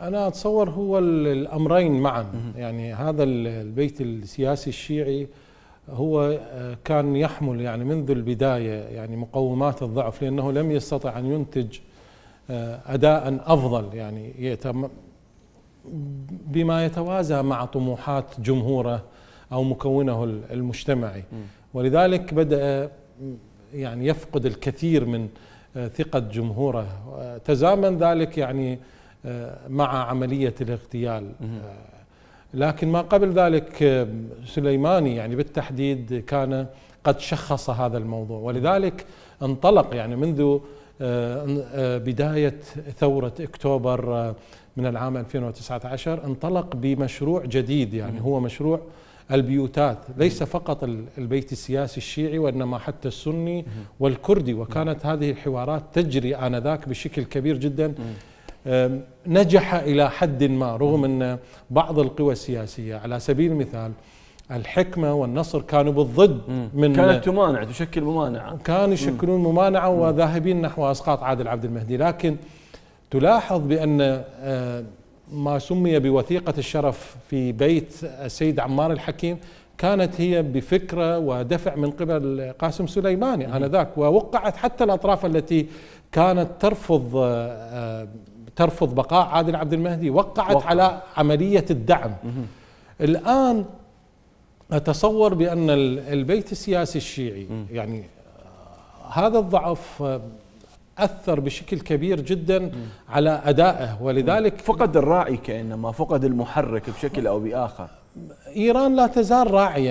أنا أتصور هو الأمرين معا يعني هذا البيت السياسي الشيعي هو آه، كان يحمل يعني منذ البداية يعني مقومات الضعف لأنه لم يستطع أن ينتج آه، أداء أفضل يعني يتم بما يتوازى مع طموحات جمهوره أو مكونه المجتمعي ولذلك بدأ آه، يعني يفقد الكثير من ثقة جمهوره تزامن ذلك يعني آه، مع عملية الاغتيال آه، لكن ما قبل ذلك آه، سليماني يعني بالتحديد كان قد شخص هذا الموضوع ولذلك انطلق يعني منذ بداية ثورة اكتوبر من العام 2019 انطلق بمشروع جديد يعني هو مشروع البيوتات ليس فقط البيت السياسي الشيعي وإنما حتى السني والكردي وكانت هذه الحوارات تجري آنذاك بشكل كبير جدا نجح إلى حد ما رغم أن بعض القوى السياسية على سبيل المثال الحكمة والنصر كانوا بالضد من كانت تمانع تشكل ممانعة كانوا يشكلون ممانعة وذاهبين نحو أسقاط عادل عبد المهدي لكن تلاحظ بأن أه، ما سمي بوثيقة الشرف في بيت السيد عمار الحكيم كانت هي بفكرة ودفع من قبل قاسم سليماني آنذاك ووقعت حتى الأطراف التي كانت ترفض آه، ترفض بقاء عادل عبد المهدي وقعت وقع. على عملية الدعم الآن أتصور بأن البيت السياسي الشيعي يعني آه، هذا الضعف آه، اثر بشكل كبير جدا على ادائه ولذلك فقد الراعي كانما فقد المحرك بشكل او باخر ايران لا تزال راعيه